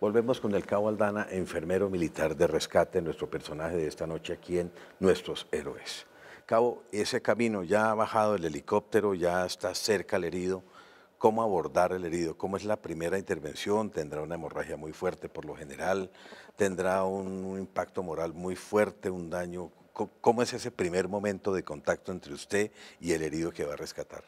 Volvemos con el cabo Aldana, enfermero militar de rescate, nuestro personaje de esta noche aquí en Nuestros Héroes. Cabo, ese camino, ya ha bajado el helicóptero, ya está cerca el herido. ¿Cómo abordar el herido? ¿Cómo es la primera intervención? ¿Tendrá una hemorragia muy fuerte por lo general? ¿Tendrá un, impacto moral muy fuerte, un daño? ¿Cómo es ese primer momento de contacto entre usted y el herido que va a rescatar?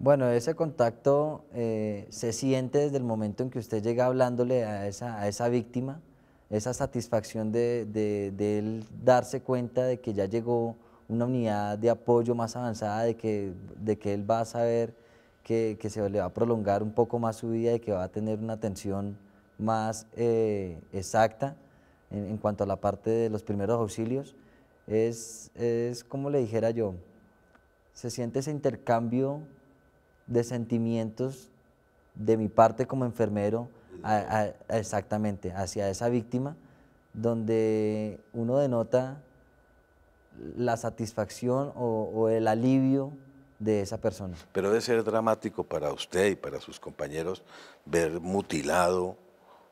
Bueno, ese contacto eh, se siente desde el momento en que usted llega hablándole a esa, víctima, esa satisfacción de, él darse cuenta de que ya llegó una unidad de apoyo más avanzada, de que, él va a saber que, se le va a prolongar un poco más su vida y que va a tener una atención más eh, exacta en, cuanto a la parte de los primeros auxilios. es como le dijera yo, se siente ese intercambio de sentimientos de mi parte como enfermero, exactamente, hacia esa víctima, donde uno denota la satisfacción o, o, el alivio de esa persona. Pero debe ser dramático para usted y para sus compañeros ver mutilado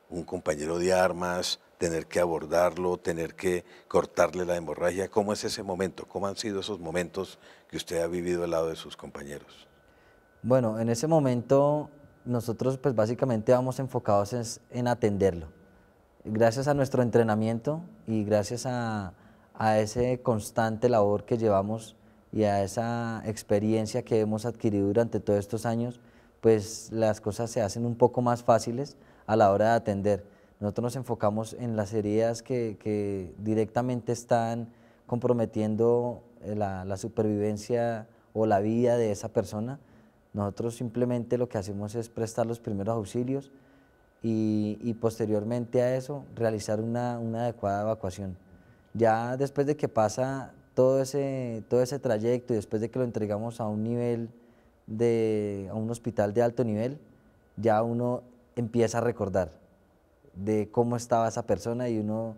un compañero de armas, tener que abordarlo, tener que cortarle la hemorragia. ¿Cómo es ese momento? ¿Cómo han sido esos momentos que usted ha vivido al lado de sus compañeros? Bueno, en ese momento nosotros pues básicamente vamos enfocados en, atenderlo. Gracias a nuestro entrenamiento y gracias a, esa ese constante labor que llevamos y a esa experiencia que hemos adquirido durante todos estos años, pues las cosas se hacen un poco más fáciles a la hora de atender. Nosotros nos enfocamos en las heridas que, directamente están comprometiendo eh, la, supervivencia o la vida de esa persona, nosotros simplemente lo que hacemos es prestar los primeros auxilios y, posteriormente a eso realizar una, adecuada evacuación. Ya después de que pasa todo ese, todo ese trayecto y después de que lo entregamos a un nivel de, un hospital de alto nivel, ya uno empieza a recordar de cómo estaba esa persona y uno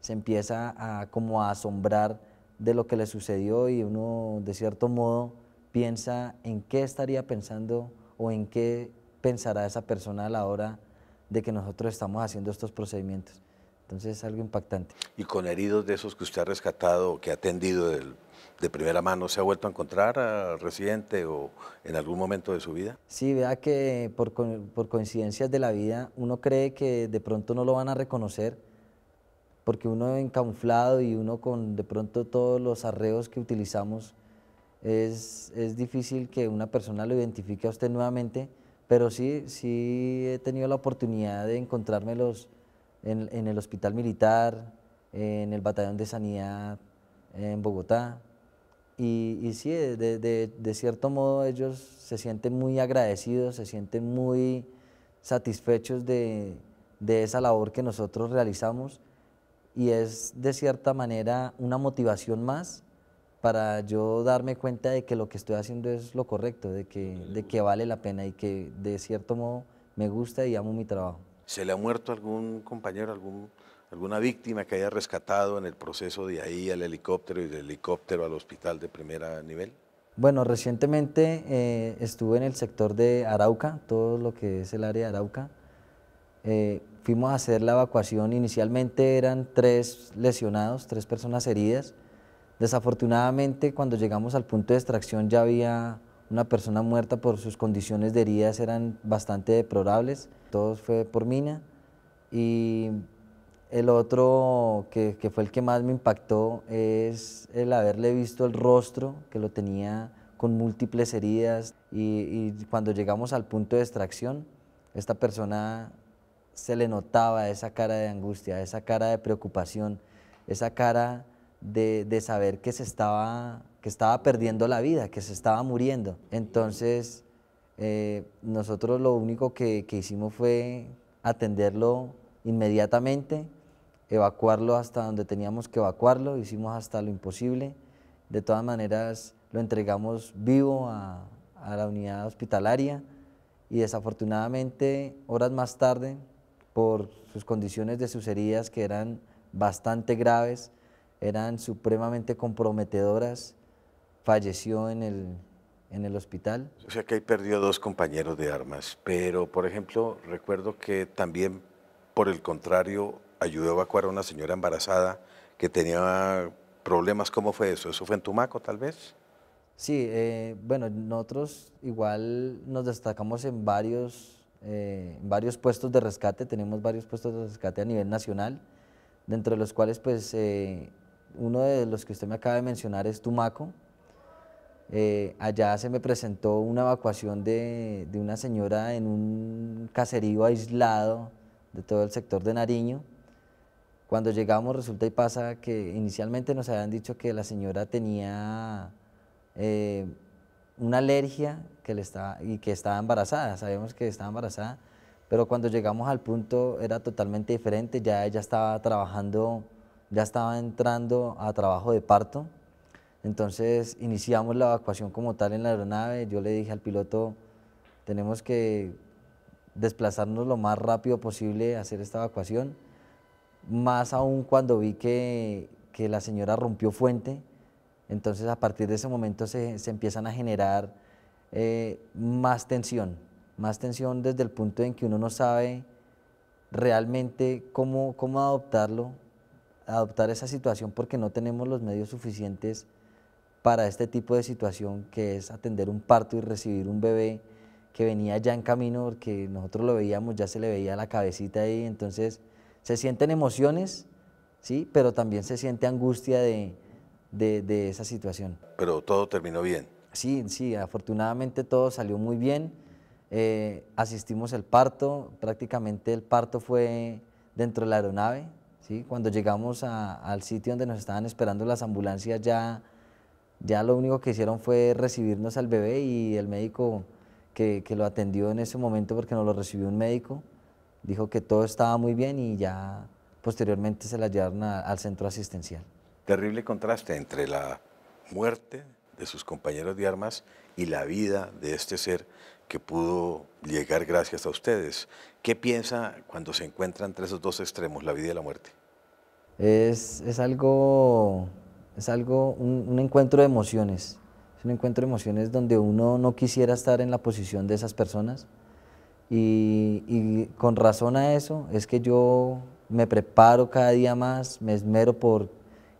se empieza a como a asombrar de lo que le sucedió y uno de cierto modo piensa en qué estaría pensando o en qué pensará esa persona a la hora de que nosotros estamos haciendo estos procedimientos. Entonces es algo impactante. ¿Y con heridos de esos que usted ha rescatado que ha atendido de, primera mano, se ha vuelto a encontrar al residente o en algún momento de su vida? Sí, vea que por, por coincidencias de la vida uno cree que de pronto no lo van a reconocer porque uno encamuflado y uno con de pronto todos los arreos que utilizamos es, es, difícil que una persona lo identifique a usted nuevamente, pero sí, sí he tenido la oportunidad de encontrármelos en, el hospital militar, en el batallón de sanidad en Bogotá. Y, sí, de, de, cierto modo ellos se sienten muy agradecidos, se sienten muy satisfechos de, de esa labor que nosotros realizamos y es de cierta manera una motivación más para yo darme cuenta de que lo que estoy haciendo es lo correcto, de que, de que vale la pena y que de cierto modo me gusta y amo mi trabajo. ¿Se le ha muerto algún compañero, alguna víctima que haya rescatado en el proceso de ahí al helicóptero y del helicóptero al hospital de primera nivel? Bueno, recientemente eh, estuve en el sector de Arauca, todo lo que es el área de Arauca. Eh, fuimos a hacer la evacuación, inicialmente eran tres lesionados, tres personas heridas. Desafortunadamente, cuando llegamos al punto de extracción ya había una persona muerta por sus condiciones de heridas eran bastante deplorables. Todo fue por mina. Y el otro que, fue el que más me impactó es el haberle visto el rostro, que lo tenía con múltiples heridas. Y, y cuando llegamos al punto de extracción, esta persona se le notaba esa cara de angustia, esa cara de preocupación, esa cara de, de, saber que se estaba, que estaba perdiendo la vida, que se estaba muriendo. Entonces, eh, nosotros lo único que, que, hicimos fue atenderlo inmediatamente, evacuarlo hasta donde teníamos que evacuarlo, hicimos hasta lo imposible. De todas maneras, lo entregamos vivo a, a la unidad hospitalaria y desafortunadamente, horas más tarde, por sus condiciones de sus heridas que eran bastante graves, eran supremamente comprometedoras. Falleció en el, en el hospital. O sea que ahí perdió dos compañeros de armas, pero por ejemplo, recuerdo que también, por el contrario, ayudó a evacuar a una señora embarazada que tenía problemas. ¿Cómo fue eso? ¿Eso fue en Tumaco, tal vez? Sí, eh, bueno, nosotros igual nos destacamos en varios, eh, varios puestos de rescate, tenemos varios puestos de rescate a nivel nacional, dentro de los cuales pues eh, uno de los que usted me acaba de mencionar es Tumaco. Eh, allá se me presentó una evacuación de, una señora en un caserío aislado de todo el sector de Nariño. Cuando llegamos resulta y pasa que inicialmente nos habían dicho que la señora tenía eh, una alergia que le estaba, y que estaba embarazada, sabemos que estaba embarazada, pero cuando llegamos al punto era totalmente diferente, ya ella estaba trabajando ya estaba entrando a trabajo de parto, entonces iniciamos la evacuación como tal en la aeronave, yo le dije al piloto, tenemos que desplazarnos lo más rápido posible, hacer esta evacuación, más aún cuando vi que, la señora rompió fuente, entonces a partir de ese momento se, empiezan a generar eh, más tensión, más tensión desde el punto en que uno no sabe realmente cómo, cómo adoptarlo, adoptar esa situación porque no tenemos los medios suficientes para este tipo de situación que es atender un parto y recibir un bebé que venía ya en camino porque nosotros lo veíamos, ya se le veía la cabecita ahí, entonces se sienten emociones, sí, pero también se siente angustia de, esa situación. Pero todo terminó bien. Sí, sí, afortunadamente todo salió muy bien. Eh, asistimos al parto, prácticamente el parto fue dentro de la aeronave, ¿sí? Cuando llegamos al sitio donde nos estaban esperando las ambulancias, ya, ya lo único que hicieron fue recibirnos al bebé y el médico que, lo atendió en ese momento, porque nos lo recibió un médico, dijo que todo estaba muy bien y ya posteriormente se la llevaron al centro asistencial. Terrible contraste entre la muerte de sus compañeros de armas y la vida de este ser que pudo llegar gracias a ustedes. ¿Qué piensa cuando se encuentran entre esos dos extremos, la vida y la muerte? Es, es algo, es algo un, encuentro de emociones. Es un encuentro de emociones donde uno no quisiera estar en la posición de esas personas. Y, y, con razón a eso es que yo me preparo cada día más, me esmero por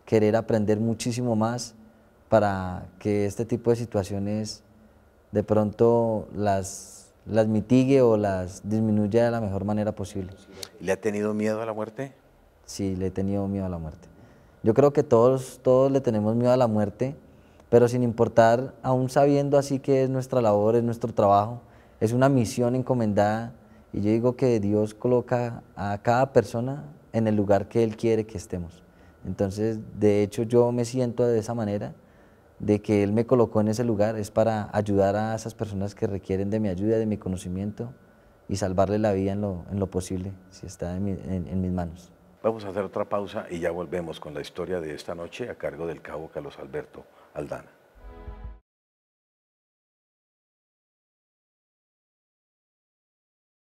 querer aprender muchísimo más para que este tipo de situaciones de pronto las, las mitigue o las disminuya de la mejor manera posible. ¿Le ha tenido miedo a la muerte? Sí, le he tenido miedo a la muerte. Yo creo que todos, todos le tenemos miedo a la muerte, pero sin importar, aún sabiendo así que es nuestra labor, es nuestro trabajo, es una misión encomendada. Y yo digo que Dios coloca a cada persona en el lugar que Él quiere que estemos. Entonces, de hecho, yo me siento de esa manera de que Él me colocó en ese lugar es para ayudar a esas personas que requieren de mi ayuda, de mi conocimiento y salvarle la vida en lo, posible, si está en, en mis manos. Vamos a hacer otra pausa y ya volvemos con la historia de esta noche a cargo del cabo Carlos Alberto Aldana.